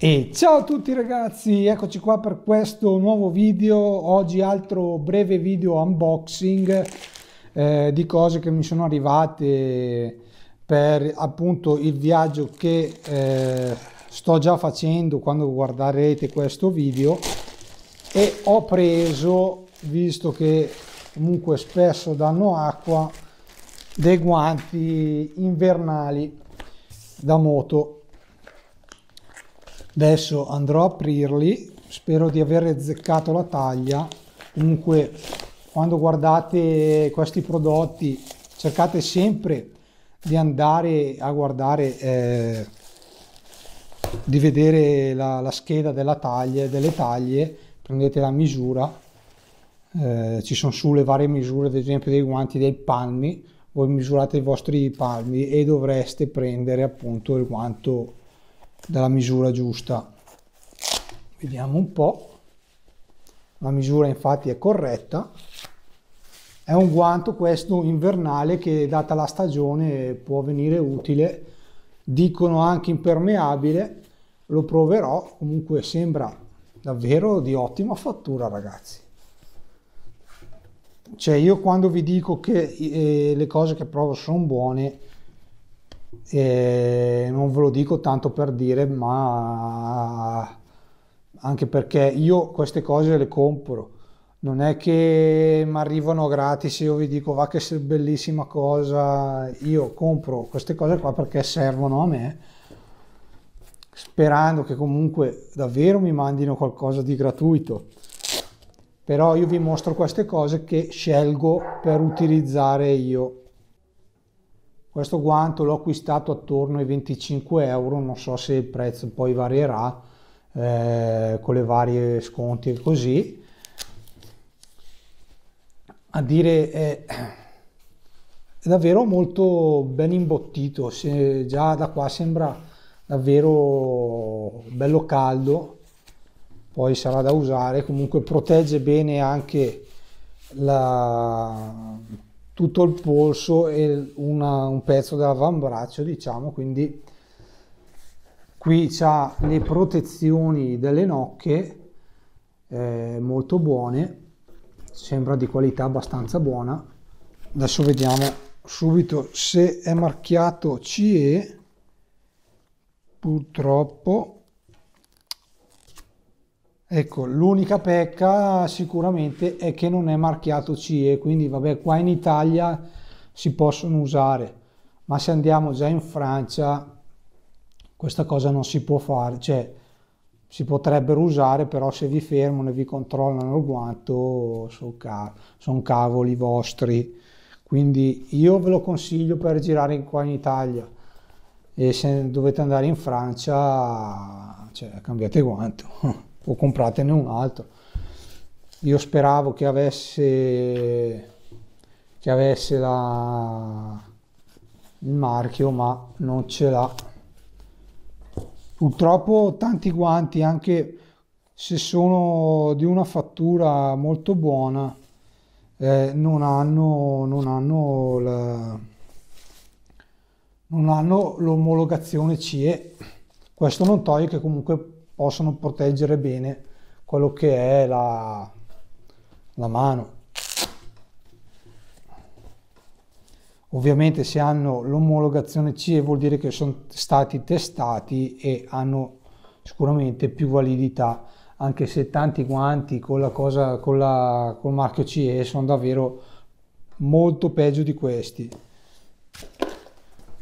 E ciao a tutti ragazzi, eccoci qua per questo nuovo video, oggi altro breve video unboxing eh, di cose che mi sono arrivate per appunto il viaggio che eh, sto già facendo quando guarderete questo video e ho preso, visto che comunque spesso danno acqua, dei guanti invernali da moto adesso andrò a aprirli spero di aver azzeccato la taglia comunque quando guardate questi prodotti cercate sempre di andare a guardare eh, di vedere la, la, scheda della taglia delle taglie prendete la misura eh, ci sono sulle varie misure ad esempio dei guanti dei palmi voi misurate i vostri palmi e dovreste prendere appunto il guanto dalla misura giusta. Vediamo un po'. La misura infatti è corretta. È un guanto questo invernale che data la stagione può venire utile. Dicono anche impermeabile, lo proverò, comunque sembra davvero di ottima fattura ragazzi. Cioè io quando vi dico che eh, le cose che provo sono buone, e non ve lo dico tanto per dire, ma anche perché io queste cose le compro. Non è che mi arrivano gratis, io vi dico va che è bellissima cosa, io compro queste cose qua perché servono a me, sperando che comunque davvero mi mandino qualcosa di gratuito. Però io vi mostro queste cose che scelgo per utilizzare io questo guanto l'ho acquistato attorno ai 25 euro, non so se il prezzo poi varierà eh, con le varie sconti e così. A dire è, è davvero molto ben imbottito, se già da qua sembra davvero bello caldo, poi sarà da usare, comunque protegge bene anche la tutto il polso e una, un pezzo dell'avambraccio diciamo quindi qui c'ha le protezioni delle nocche eh, molto buone sembra di qualità abbastanza buona adesso vediamo subito se è marchiato CE purtroppo Ecco, l'unica pecca sicuramente è che non è marchiato CE, quindi vabbè, qua in Italia si possono usare, ma se andiamo già in Francia questa cosa non si può fare, cioè si potrebbero usare, però se vi fermano e vi controllano il guanto sono ca son cavoli vostri. Quindi io ve lo consiglio per girare in qua in Italia e se dovete andare in Francia cioè, cambiate guanto. o compratene un altro. Io speravo che avesse, che avesse la, il marchio, ma non ce l'ha. Purtroppo tanti guanti, anche se sono di una fattura molto buona, eh, non hanno, non hanno la, non hanno l'omologazione CE. Questo non toglie che comunque possono proteggere bene quello che è la, la mano. Ovviamente se hanno l'omologazione CE vuol dire che sono stati testati e hanno sicuramente più validità, anche se tanti guanti con la cosa, con la, col marchio CE sono davvero molto peggio di questi.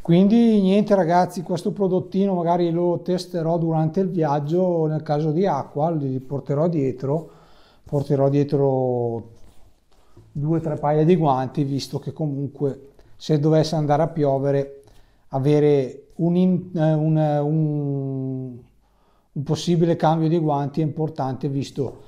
Quindi niente ragazzi, questo prodottino magari lo testerò durante il viaggio, nel caso di acqua li porterò dietro, porterò dietro due o tre paia di guanti visto che comunque se dovesse andare a piovere avere un, in, eh, un, eh, un, un possibile cambio di guanti è importante visto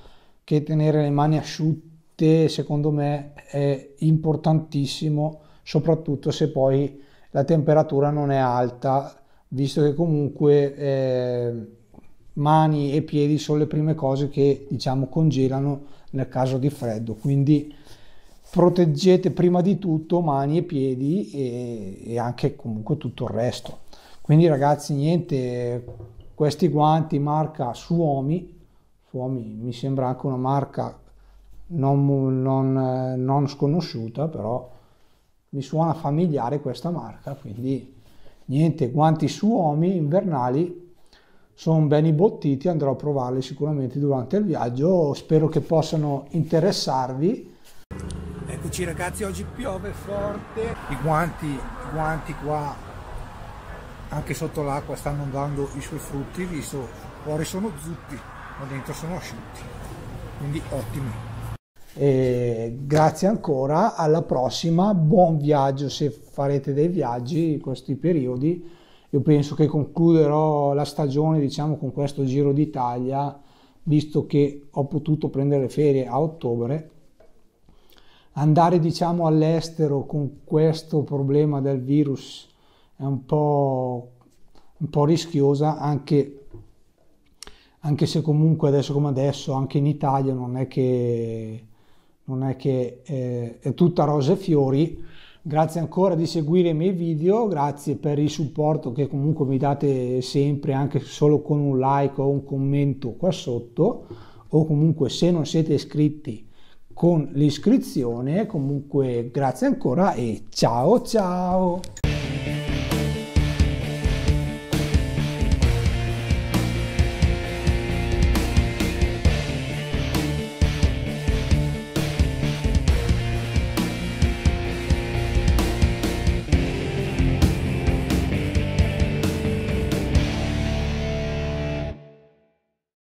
che tenere le mani asciutte secondo me è importantissimo soprattutto se poi la temperatura non è alta, visto che comunque eh, mani e piedi sono le prime cose che diciamo congelano nel caso di freddo. Quindi proteggete prima di tutto mani e piedi e, e anche comunque tutto il resto. Quindi ragazzi, niente, questi guanti marca Suomi, Suomi mi sembra anche una marca non, non, eh, non sconosciuta, però mi suona familiare questa marca, quindi niente, guanti suomi invernali sono ben imbottiti, andrò a provarli sicuramente durante il viaggio, spero che possano interessarvi. Eccoci ragazzi, oggi piove forte, i guanti, i guanti qua anche sotto l'acqua stanno dando i suoi frutti, visto fuori sono zuppi, ma dentro sono asciutti, quindi ottimi. E grazie ancora, alla prossima, buon viaggio se farete dei viaggi in questi periodi. Io penso che concluderò la stagione diciamo, con questo Giro d'Italia, visto che ho potuto prendere ferie a ottobre. Andare diciamo, all'estero con questo problema del virus è un po', un po rischiosa, anche, anche se comunque adesso come adesso, anche in Italia non è che non è che eh, è tutta rose e fiori. Grazie ancora di seguire i miei video, grazie per il supporto che comunque mi date sempre, anche solo con un like o un commento qua sotto, o comunque se non siete iscritti con l'iscrizione, comunque grazie ancora e ciao ciao!